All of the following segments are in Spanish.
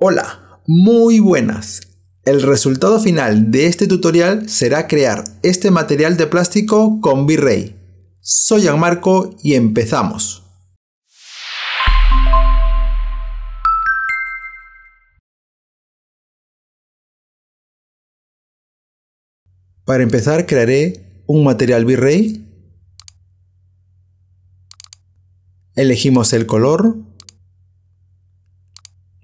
Hola, muy buenas. El resultado final de este tutorial será crear este material de plástico con V-Ray. Soy Gianmarco y empezamos. Para empezar crearé un material V-Ray. Elegimos el color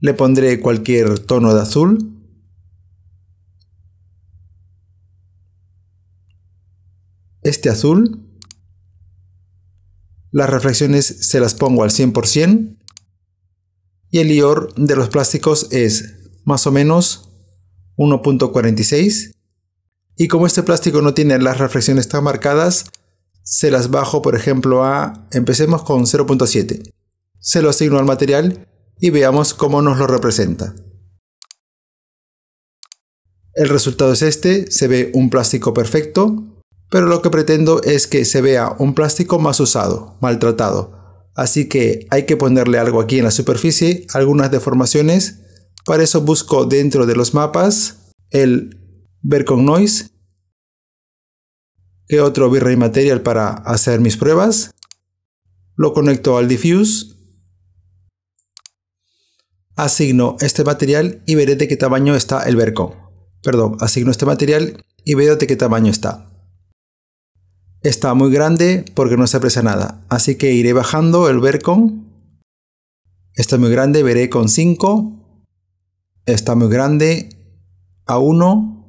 le pondré cualquier tono de azul. Este azul. Las reflexiones se las pongo al 100%. Y el IOR de los plásticos es más o menos 1.46. Y como este plástico no tiene las reflexiones tan marcadas, se las bajo, por ejemplo, a, empecemos con 0.7. Se lo asigno al material y veamos cómo nos lo representa. El resultado es este, se ve un plástico perfecto, pero lo que pretendo es que se vea un plástico más usado, maltratado. Así que hay que ponerle algo aquí en la superficie, algunas deformaciones. Para eso busco dentro de los mapas el con Noise, que otro v Material para hacer mis pruebas. Lo conecto al Diffuse Asigno este material y veré de qué tamaño está el vercón. Perdón, asigno este material y veo de qué tamaño está. Está muy grande porque no se aprecia nada, así que iré bajando el vercón. Está muy grande, veré con 5. Está muy grande a 1.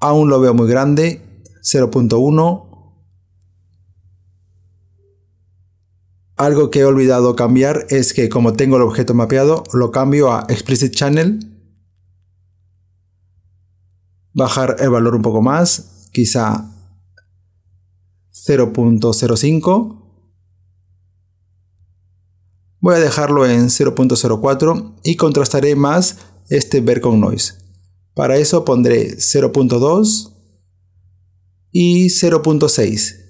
Aún lo veo muy grande, 0.1. Algo que he olvidado cambiar es que como tengo el objeto mapeado, lo cambio a explicit channel. Bajar el valor un poco más, quizá 0.05. Voy a dejarlo en 0.04 y contrastaré más este ver con noise. Para eso pondré 0.2 y 0.6.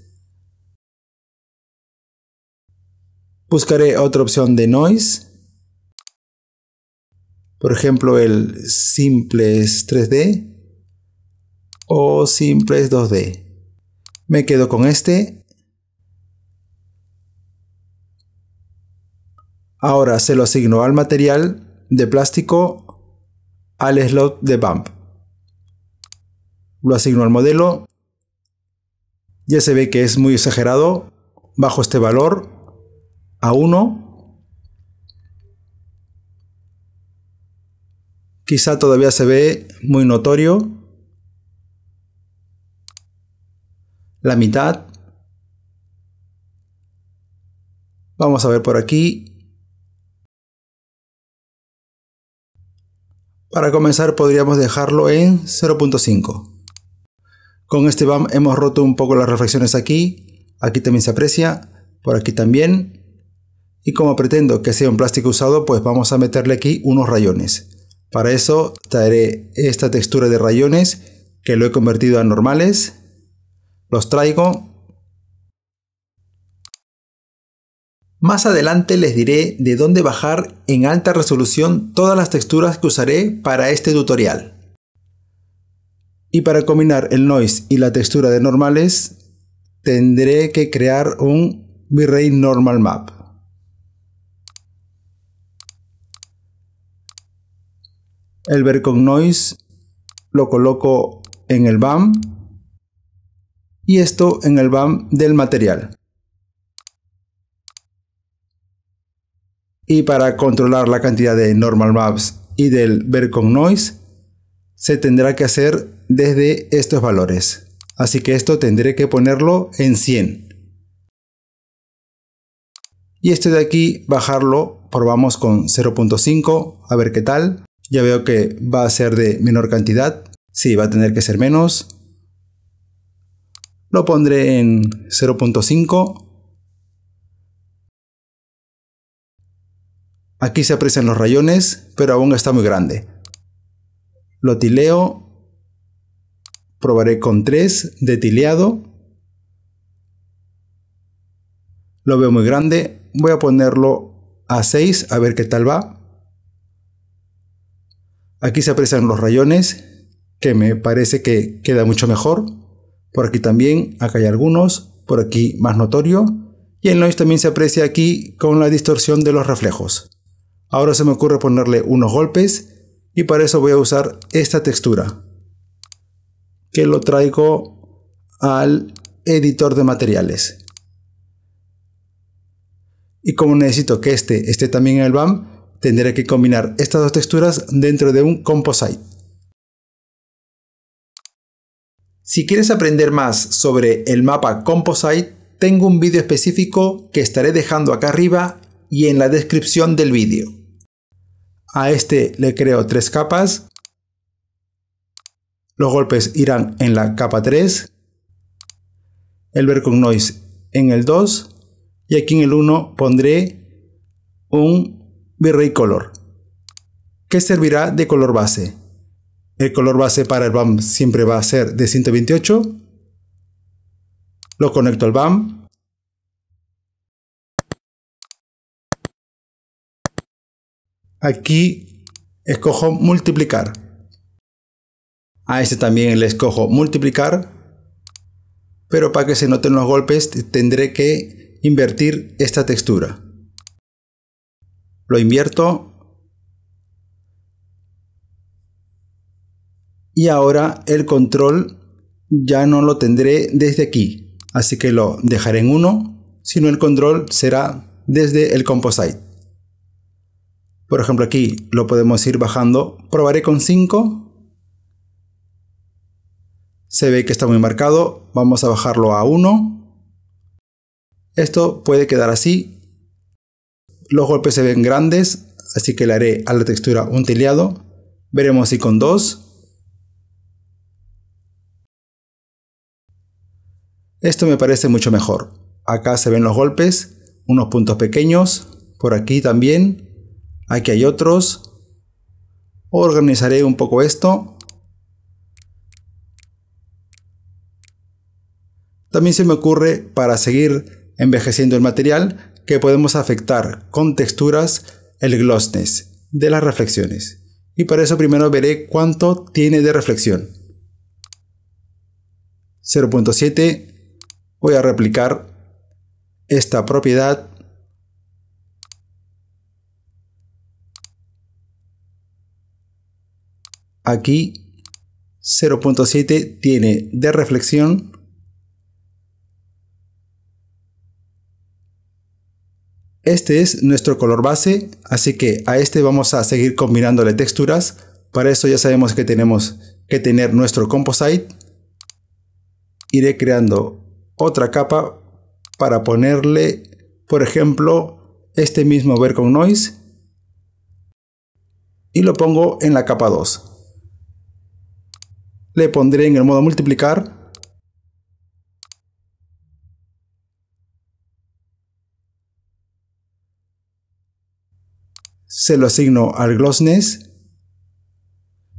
Buscaré otra opción de noise. Por ejemplo, el simples 3D o simples 2D. Me quedo con este. Ahora se lo asigno al material de plástico al slot de bump. Lo asigno al modelo. Ya se ve que es muy exagerado. Bajo este valor a 1. Quizá todavía se ve muy notorio. La mitad. Vamos a ver por aquí. Para comenzar podríamos dejarlo en 0.5. Con este BAM hemos roto un poco las reflexiones aquí. Aquí también se aprecia. Por aquí también. Y como pretendo que sea un plástico usado, pues vamos a meterle aquí unos rayones. Para eso traeré esta textura de rayones que lo he convertido a normales. Los traigo. Más adelante les diré de dónde bajar en alta resolución todas las texturas que usaré para este tutorial. Y para combinar el noise y la textura de normales, tendré que crear un ray Normal Map. El Vercon Noise lo coloco en el BAM y esto en el BAM del material. Y para controlar la cantidad de Normal Maps y del Vercon Noise se tendrá que hacer desde estos valores. Así que esto tendré que ponerlo en 100. Y este de aquí bajarlo, probamos con 0.5, a ver qué tal. Ya veo que va a ser de menor cantidad. Sí, va a tener que ser menos. Lo pondré en 0.5. Aquí se aprecian los rayones, pero aún está muy grande. Lo tileo. Probaré con 3 de tileado. Lo veo muy grande. Voy a ponerlo a 6 a ver qué tal va. Aquí se aprecian los rayones, que me parece que queda mucho mejor. Por aquí también, acá hay algunos, por aquí más notorio. Y el noise también se aprecia aquí con la distorsión de los reflejos. Ahora se me ocurre ponerle unos golpes y para eso voy a usar esta textura que lo traigo al editor de materiales. Y como necesito que este esté también en el BAM, tendré que combinar estas dos texturas dentro de un composite. Si quieres aprender más sobre el mapa composite, tengo un vídeo específico que estaré dejando acá arriba y en la descripción del vídeo. A este le creo tres capas. Los golpes irán en la capa 3, el Vercon Noise en el 2 y aquí en el 1 pondré un virrey Color, que servirá de color base. El color base para el BAM siempre va a ser de 128. Lo conecto al BAM. Aquí escojo multiplicar. A este también le escojo multiplicar. Pero para que se noten los golpes tendré que invertir esta textura lo invierto y ahora el control ya no lo tendré desde aquí así que lo dejaré en 1 sino el control será desde el composite por ejemplo aquí lo podemos ir bajando probaré con 5 se ve que está muy marcado vamos a bajarlo a 1 esto puede quedar así los golpes se ven grandes, así que le haré a la textura un tiliado Veremos si con dos. Esto me parece mucho mejor. Acá se ven los golpes, unos puntos pequeños, por aquí también, aquí hay otros. Organizaré un poco esto. También se me ocurre para seguir envejeciendo el material que podemos afectar con texturas el glossness de las reflexiones. Y para eso primero veré cuánto tiene de reflexión. 0.7 voy a replicar esta propiedad aquí 0.7 tiene de reflexión Este es nuestro color base, así que a este vamos a seguir combinándole texturas. Para eso ya sabemos que tenemos que tener nuestro composite. Iré creando otra capa para ponerle, por ejemplo, este mismo ver con noise. Y lo pongo en la capa 2. Le pondré en el modo multiplicar se lo asigno al Glossness.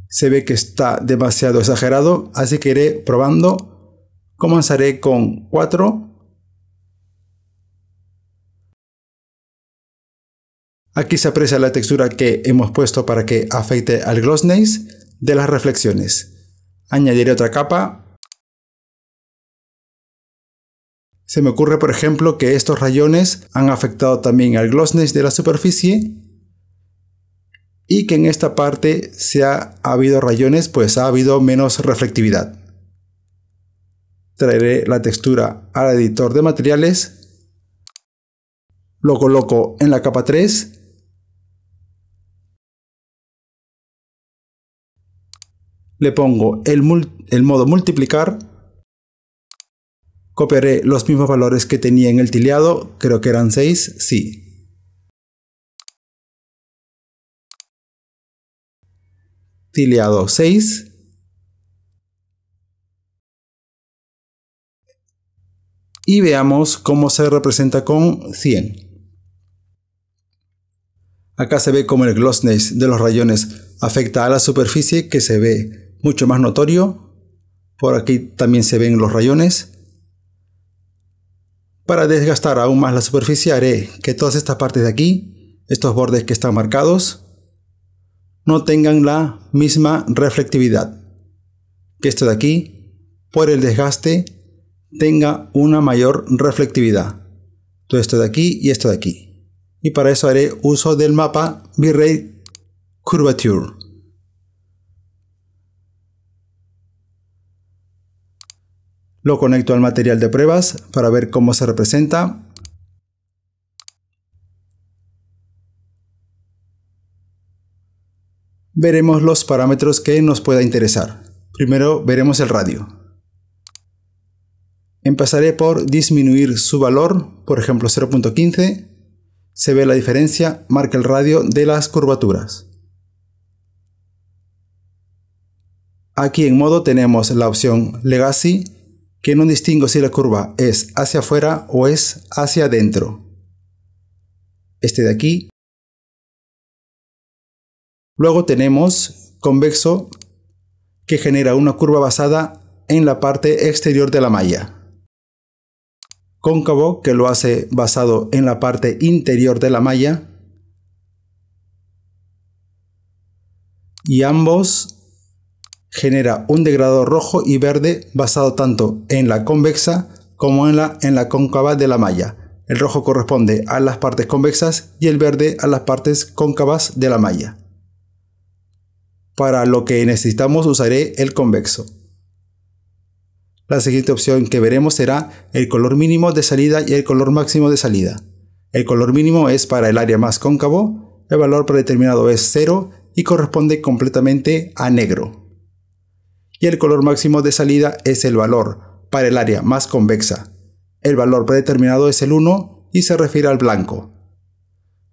Se ve que está demasiado exagerado, así que iré probando. Comenzaré con 4. Aquí se aprecia la textura que hemos puesto para que afecte al Glossness de las reflexiones. Añadiré otra capa. Se me ocurre, por ejemplo, que estos rayones han afectado también al glossness de la superficie y que en esta parte se ha habido rayones, pues ha habido menos reflectividad. Traeré la textura al editor de materiales, lo coloco en la capa 3 le pongo el, modo multiplicar, copiaré los mismos valores que tenía en el tileado. creo que eran 6, sí. Tileado 6. Y veamos cómo se representa con 100. Acá se ve cómo el glossness de los rayones afecta a la superficie que se ve mucho más notorio. Por aquí también se ven los rayones. Para desgastar aún más la superficie haré que todas estas partes de aquí, estos bordes que están marcados, no tengan la misma reflectividad. Que esto de aquí, por el desgaste, tenga una mayor reflectividad. Todo esto de aquí y esto de aquí. Y para eso haré uso del mapa Virrey Curvature. Lo conecto al material de pruebas para ver cómo se representa veremos los parámetros que nos pueda interesar. Primero veremos el radio. Empezaré por disminuir su valor, por ejemplo 0.15. Se ve la diferencia, marca el radio de las curvaturas. Aquí en modo tenemos la opción Legacy, que no distingo si la curva es hacia afuera o es hacia adentro. Este de aquí Luego tenemos convexo que genera una curva basada en la parte exterior de la malla. Cóncavo que lo hace basado en la parte interior de la malla. Y ambos genera un degradado rojo y verde basado tanto en la convexa como en la, en la cóncava de la malla. El rojo corresponde a las partes convexas y el verde a las partes cóncavas de la malla. Para lo que necesitamos usaré el convexo. La siguiente opción que veremos será el color mínimo de salida y el color máximo de salida. El color mínimo es para el área más cóncavo, el valor predeterminado es 0 y corresponde completamente a negro. Y el color máximo de salida es el valor para el área más convexa. El valor predeterminado es el 1 y se refiere al blanco.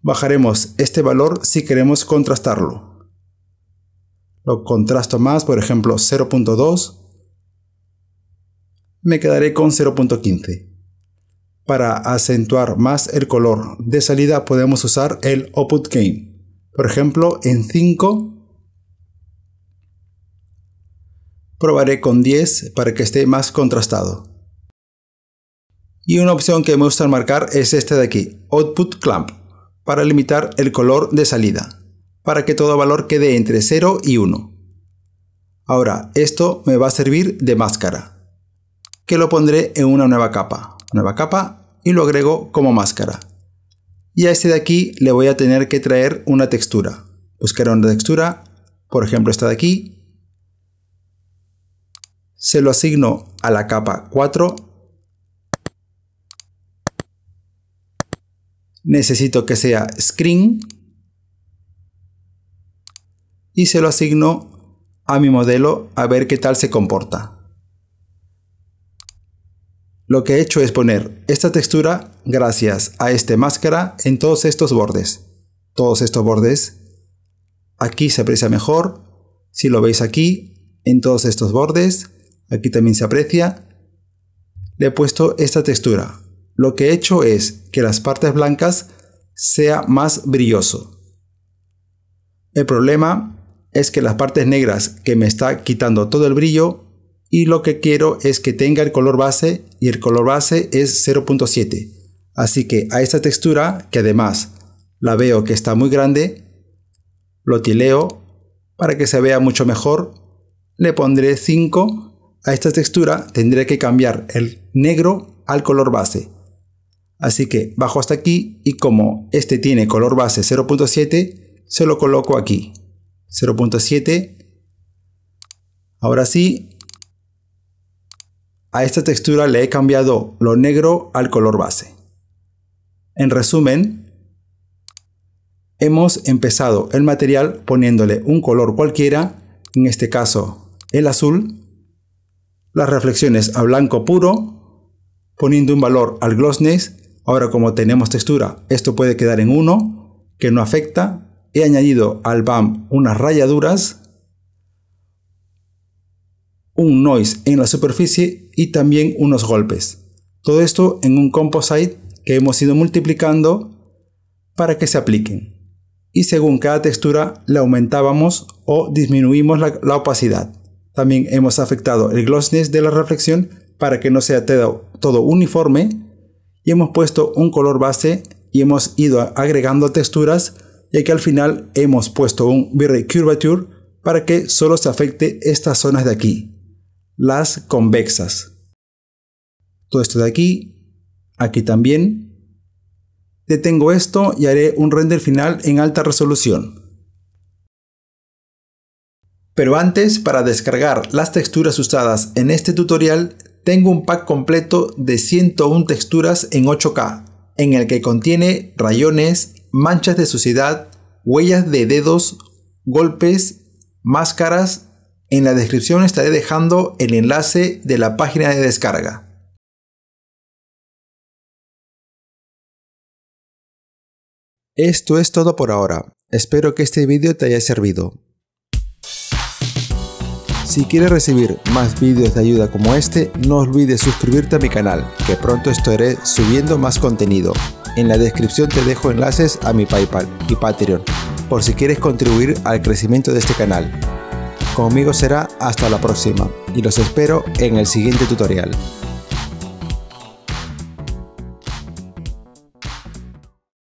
Bajaremos este valor si queremos contrastarlo. Lo contrasto más, por ejemplo, 0.2. Me quedaré con 0.15. Para acentuar más el color de salida podemos usar el output gain. Por ejemplo, en 5 probaré con 10 para que esté más contrastado. Y una opción que me gusta marcar es esta de aquí, Output Clamp, para limitar el color de salida para que todo valor quede entre 0 y 1. Ahora, esto me va a servir de máscara, que lo pondré en una nueva capa, nueva capa, y lo agrego como máscara. Y a este de aquí le voy a tener que traer una textura. Buscaré una textura, por ejemplo esta de aquí. Se lo asigno a la capa 4. Necesito que sea screen y se lo asigno a mi modelo a ver qué tal se comporta. Lo que he hecho es poner esta textura gracias a este máscara en todos estos bordes. Todos estos bordes. Aquí se aprecia mejor. Si lo veis aquí, en todos estos bordes. Aquí también se aprecia. Le he puesto esta textura. Lo que he hecho es que las partes blancas sea más brilloso. El problema es que las partes negras que me está quitando todo el brillo y lo que quiero es que tenga el color base y el color base es 0.7. Así que a esta textura, que además la veo que está muy grande, lo tileo para que se vea mucho mejor, le pondré 5. A esta textura tendré que cambiar el negro al color base. Así que bajo hasta aquí y como este tiene color base 0.7, se lo coloco aquí. 0.7. Ahora sí, a esta textura le he cambiado lo negro al color base. En resumen, hemos empezado el material poniéndole un color cualquiera, en este caso el azul, las reflexiones a blanco puro, poniendo un valor al glossness, ahora como tenemos textura, esto puede quedar en 1, que no afecta, he añadido al BAM unas rayaduras, un noise en la superficie y también unos golpes. Todo esto en un composite que hemos ido multiplicando para que se apliquen. Y según cada textura le aumentábamos o disminuimos la, opacidad. También hemos afectado el glossiness de la reflexión para que no sea todo uniforme y hemos puesto un color base y hemos ido agregando texturas ya que al final hemos puesto un curvature para que solo se afecte estas zonas de aquí, las convexas. Todo esto de aquí, aquí también. Detengo esto y haré un render final en alta resolución. Pero antes, para descargar las texturas usadas en este tutorial, tengo un pack completo de 101 texturas en 8K, en el que contiene rayones, manchas de suciedad, huellas de dedos, golpes, máscaras. En la descripción estaré dejando el enlace de la página de descarga. Esto es todo por ahora. Espero que este vídeo te haya servido. Si quieres recibir más vídeos de ayuda como este, no olvides suscribirte a mi canal, que pronto estaré subiendo más contenido. En la descripción te dejo enlaces a mi PayPal y Patreon por si quieres contribuir al crecimiento de este canal. Conmigo será hasta la próxima y los espero en el siguiente tutorial.